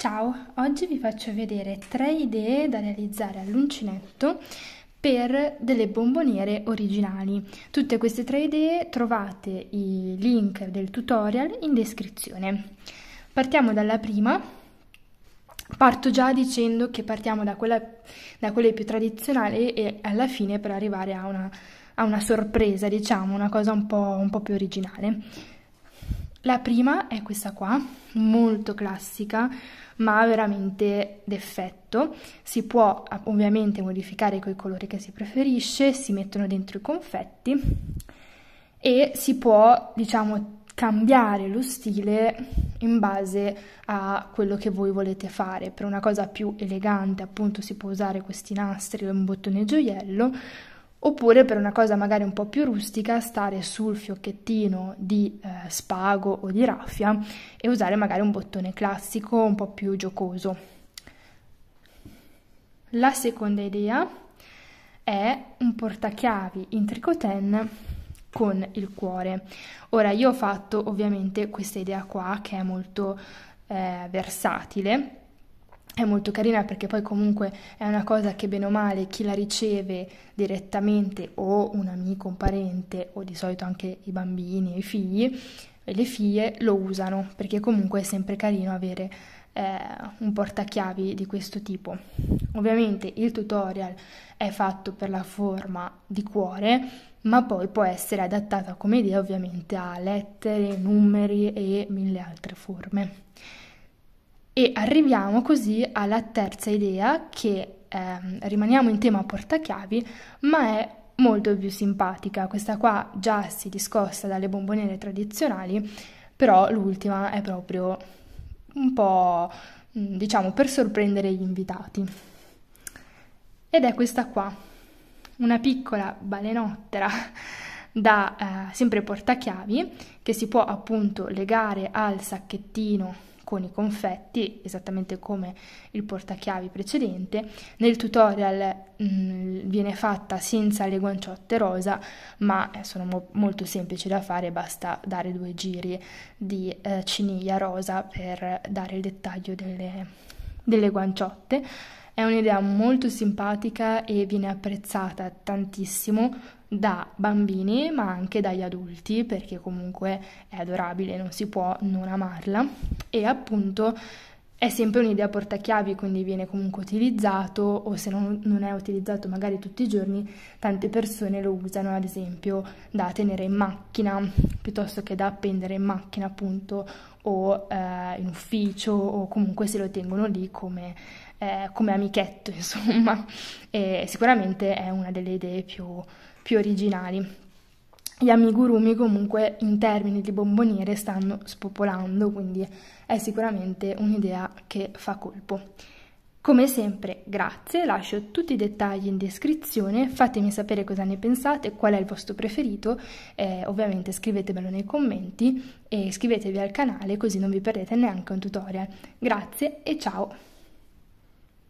Ciao, oggi vi faccio vedere tre idee da realizzare all'uncinetto per delle bomboniere originali. Tutte queste tre idee trovate i link del tutorial in descrizione. Partiamo dalla prima. Parto già dicendo che partiamo da, quella, da quelle più tradizionali e alla fine per arrivare a una, a una sorpresa, diciamo, una cosa un po', un po' più originale. La prima è questa qua, molto classica, ma veramente d'effetto. Si può ah, ovviamente modificare coi colori che si preferisce, si mettono dentro i confetti e si può, diciamo, cambiare lo stile in base a quello che voi volete fare. Per una cosa più elegante, appunto, si può usare questi nastri o un bottone gioiello, Oppure per una cosa magari un po' più rustica, stare sul fiocchettino di eh, spago o di raffia e usare magari un bottone classico un po' più giocoso. La seconda idea è un portachiavi in tricoten con il cuore. Ora io ho fatto ovviamente questa idea qua che è molto eh, versatile è molto carina perché poi comunque è una cosa che bene o male chi la riceve direttamente o un amico, un parente o di solito anche i bambini i figli e le figlie lo usano perché comunque è sempre carino avere eh, un portachiavi di questo tipo. Ovviamente il tutorial è fatto per la forma di cuore ma poi può essere adattata come idea ovviamente a lettere, numeri e mille altre forme. E arriviamo così alla terza idea che eh, rimaniamo in tema portachiavi, ma è molto più simpatica. Questa qua già si discosta dalle bomboniere tradizionali, però l'ultima è proprio un po' mm, diciamo per sorprendere gli invitati. Ed è questa qua, una piccola balenottera da eh, sempre portachiavi che si può appunto legare al sacchettino con i confetti, esattamente come il portachiavi precedente. Nel tutorial mh, mm, viene fatta senza le guanciotte rosa, ma eh, sono mo- molto semplici da fare, basta dare due giri di eh, ciniglia rosa per dare il dettaglio delle, delle guanciotte. È un'idea molto simpatica e viene apprezzata tantissimo da bambini ma anche dagli adulti perché comunque è adorabile, non si può non amarla e appunto è sempre un'idea portachiavi quindi viene comunque utilizzato o se non, non è utilizzato magari tutti i giorni tante persone lo usano ad esempio da tenere in macchina piuttosto che da appendere in macchina appunto o eh, in ufficio o comunque se lo tengono lì come, eh, come amichetto, insomma. E sicuramente è una delle idee più, più originali. Gli amigurumi comunque in termini di bomboniere stanno spopolando, quindi è sicuramente un'idea che fa colpo. Come sempre, grazie, lascio tutti i dettagli in descrizione, fatemi sapere cosa ne pensate, qual è il vostro preferito, eh, ovviamente scrivetemelo nei commenti e iscrivetevi al canale così non vi perdete neanche un tutorial. Grazie e ciao!